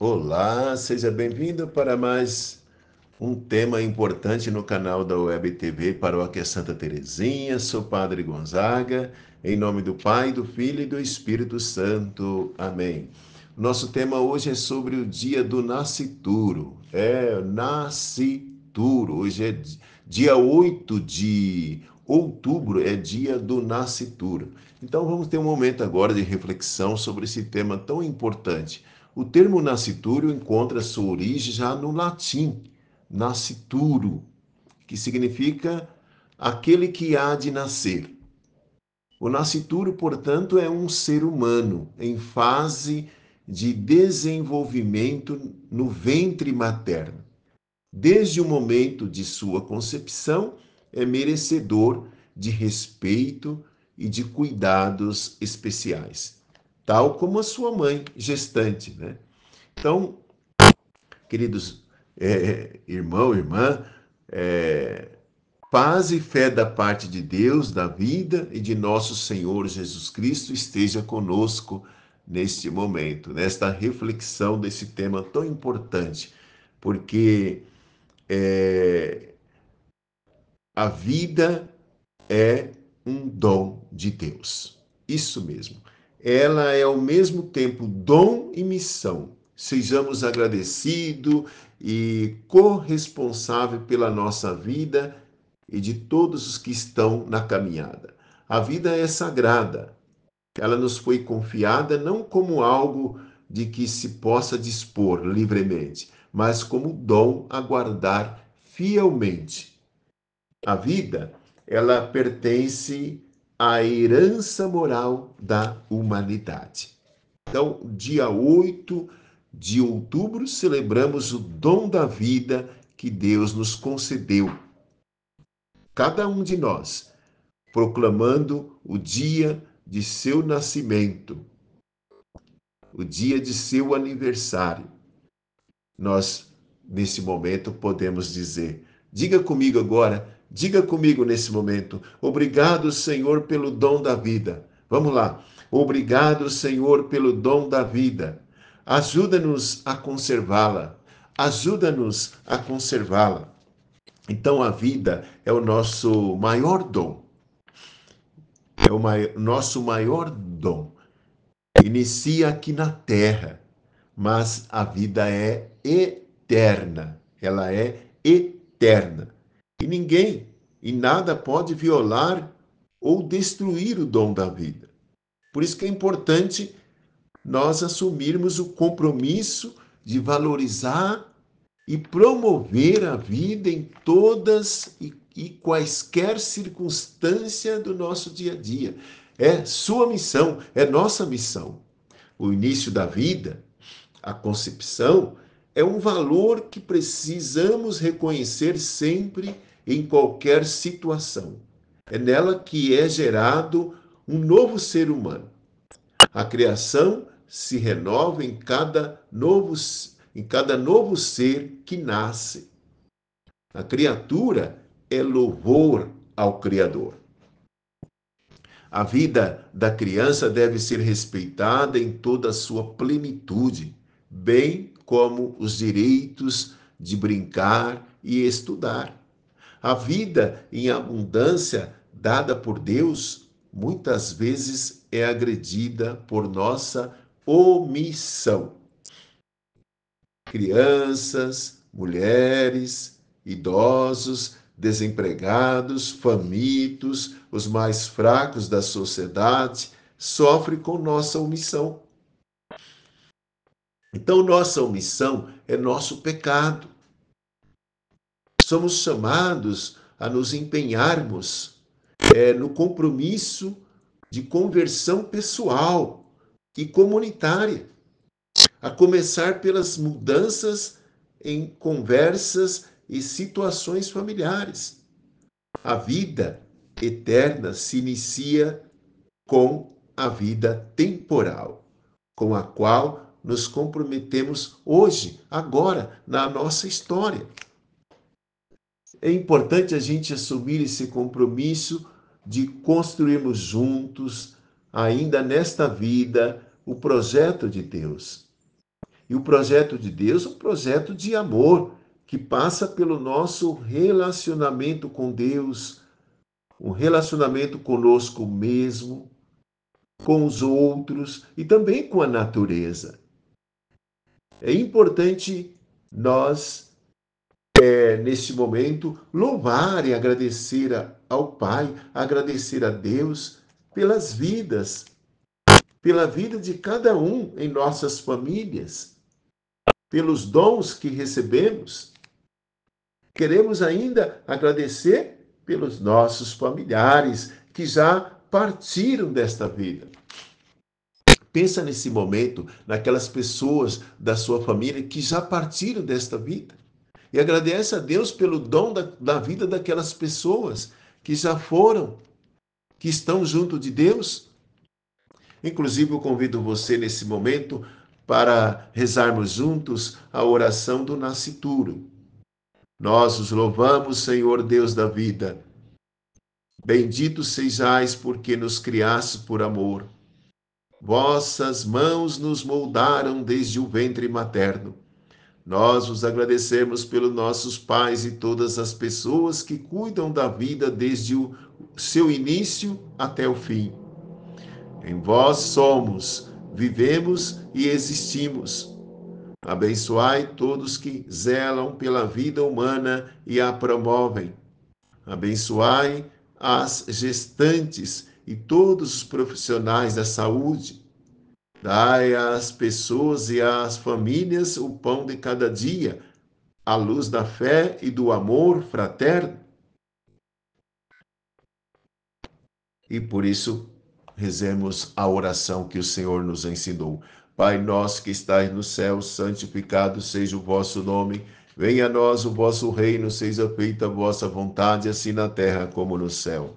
Olá, seja bem-vindo para mais um tema importante no canal da Web TV Paróquia Santa Terezinha. Sou Padre Gonzaga, em nome do Pai, do Filho e do Espírito Santo. Amém. Nosso tema hoje é sobre o dia do nascituro. É nascituro. Hoje é dia 8 de Outubro é dia do nascituro. Então vamos ter um momento agora de reflexão sobre esse tema tão importante. O termo nascituro encontra sua origem já no latim, nascituro, que significa aquele que há de nascer. O nascituro, portanto, é um ser humano em fase de desenvolvimento no ventre materno. Desde o momento de sua concepção, é merecedor de respeito e de cuidados especiais, tal como a sua mãe gestante, né? Então, queridos é, é, irmão, irmã, é, paz e fé da parte de Deus, da vida e de nosso Senhor Jesus Cristo esteja conosco neste momento, nesta reflexão desse tema tão importante, porque é, a vida é um dom de Deus. Isso mesmo. Ela é ao mesmo tempo dom e missão. Sejamos agradecidos e corresponsáveis pela nossa vida e de todos os que estão na caminhada. A vida é sagrada. Ela nos foi confiada não como algo de que se possa dispor livremente, mas como dom a guardar fielmente a vida, ela pertence à herança moral da humanidade. Então, dia 8 de outubro, celebramos o dom da vida que Deus nos concedeu. Cada um de nós, proclamando o dia de seu nascimento, o dia de seu aniversário. Nós, nesse momento, podemos dizer: diga comigo agora, Diga comigo nesse momento: Obrigado, Senhor, pelo dom da vida. Vamos lá. Obrigado, Senhor, pelo dom da vida. Ajuda-nos a conservá-la. Ajuda-nos a conservá-la. Então, a vida é o nosso maior dom. É o maior, nosso maior dom. Inicia aqui na terra, mas a vida é eterna. Ela é eterna. E ninguém e nada pode violar ou destruir o dom da vida. Por isso que é importante nós assumirmos o compromisso de valorizar e promover a vida em todas e, e quaisquer circunstância do nosso dia a dia. É sua missão, é nossa missão. O início da vida, a concepção, é um valor que precisamos reconhecer sempre em qualquer situação. É nela que é gerado um novo ser humano. A criação se renova em cada novo, em cada novo ser que nasce. A criatura é louvor ao Criador. A vida da criança deve ser respeitada em toda a sua plenitude, bem como os direitos de brincar e estudar. A vida em abundância dada por Deus muitas vezes é agredida por nossa omissão. Crianças, mulheres, idosos, desempregados, famintos, os mais fracos da sociedade sofrem com nossa omissão. Então, nossa omissão é nosso pecado. Somos chamados a nos empenharmos é, no compromisso de conversão pessoal e comunitária, a começar pelas mudanças em conversas e situações familiares. A vida eterna se inicia com a vida temporal, com a qual nos comprometemos hoje, agora, na nossa história. É importante a gente assumir esse compromisso de construirmos juntos, ainda nesta vida, o projeto de Deus. E o projeto de Deus é um projeto de amor, que passa pelo nosso relacionamento com Deus, um relacionamento conosco mesmo, com os outros e também com a natureza. É importante nós, é, neste momento, louvar e agradecer a, ao Pai, agradecer a Deus pelas vidas, pela vida de cada um em nossas famílias, pelos dons que recebemos. Queremos ainda agradecer pelos nossos familiares que já partiram desta vida. Pensa nesse momento, naquelas pessoas da sua família que já partiram desta vida. E agradece a Deus pelo dom da, da vida daquelas pessoas que já foram, que estão junto de Deus. Inclusive, eu convido você nesse momento para rezarmos juntos a oração do nascituro. Nós os louvamos, Senhor Deus da vida. Bendito sejais porque nos criaste por amor. Vossas mãos nos moldaram desde o ventre materno. Nós vos agradecemos pelos nossos pais e todas as pessoas que cuidam da vida desde o seu início até o fim. Em vós somos, vivemos e existimos. Abençoai todos que zelam pela vida humana e a promovem. Abençoai as gestantes e todos os profissionais da saúde. Dai às pessoas e às famílias o pão de cada dia, à luz da fé e do amor fraterno. E por isso, rezemos a oração que o Senhor nos ensinou. Pai nosso que estais no céu, santificado seja o vosso nome. Venha a nós o vosso reino, seja feita a vossa vontade, assim na terra como no céu.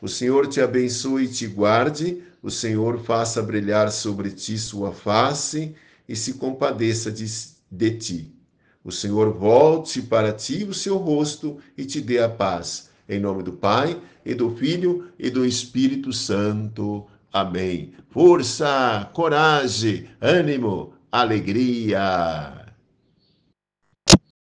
O Senhor te abençoe e te guarde, o Senhor faça brilhar sobre ti sua face e se compadeça de, de ti. O Senhor volte para ti o seu rosto e te dê a paz. Em nome do Pai, e do Filho, e do Espírito Santo. Amém. Força, coragem, ânimo, alegria.